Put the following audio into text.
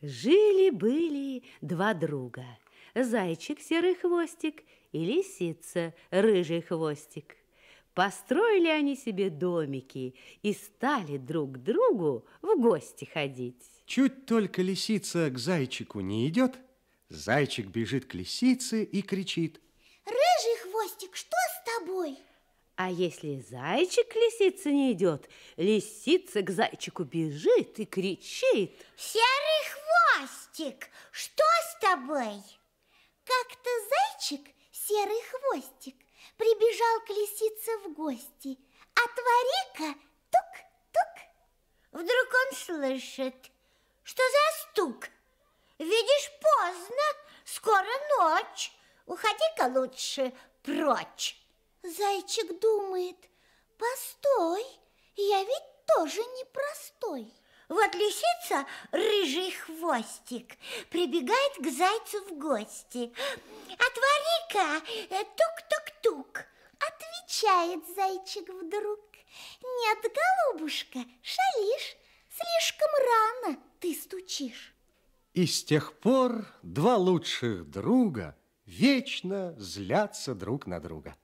Жили-были два друга. Зайчик серый хвостик и лисица рыжий хвостик. Построили они себе домики и стали друг к другу в гости ходить. Чуть только лисица к зайчику не идет, зайчик бежит к лисице и кричит. Рыжий хвостик, что с тобой? А если зайчик к лисице не идет, лисица к зайчику бежит и кричит. Серый Астик, что с тобой? Как-то зайчик, серый хвостик, прибежал к лисице в гости. Отвори-ка, а тук-тук. Вдруг он слышит, что за стук. Видишь, поздно, скоро ночь. Уходи-ка лучше прочь. Зайчик думает, постой, я ведь тоже непростой. Вот лисица, рыжий хвостик, прибегает к зайцу в гости. Отвори-ка, э, тук-тук-тук. Отвечает зайчик вдруг. Нет, голубушка, шалишь, слишком рано ты стучишь. И с тех пор два лучших друга вечно злятся друг на друга.